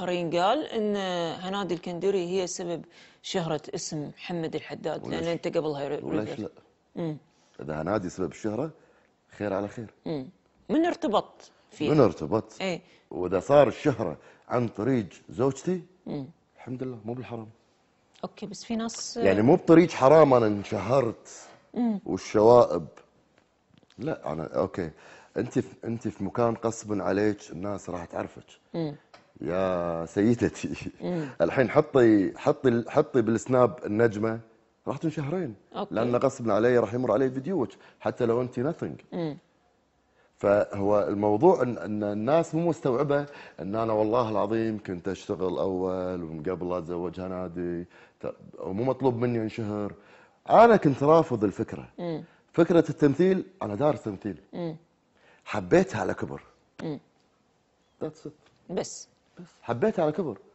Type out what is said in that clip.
الاخرين قال ان هنادي الكندوري هي سبب شهره اسم محمد الحداد لان انت قبلها وليش لا؟ مم. اذا هنادي سبب الشهره خير على خير مم. من ارتبط فيها من ارتبط اي واذا صار الشهره عن طريق زوجتي مم. الحمد لله مو بالحرام اوكي بس في ناس يعني مو بطريق حرام انا انشهرت والشوائب لا انا اوكي انت في انت في مكان قصب عليك الناس راح تعرفك يا سيدتي الحين حطي حطي حطي بالسناب النجمه راح تنشهرين لان غصب علي راح يمر علي فيديوك حتى لو انت نثينج فهو الموضوع ان الناس مو مستوعبه ان انا والله العظيم كنت اشتغل اول ومن قبل اتزوج هنادي ومو مطلوب مني انشهر انا كنت رافض الفكره فكره التمثيل انا دارس تمثيل حبيتها على كبر بس حبيتها على كبر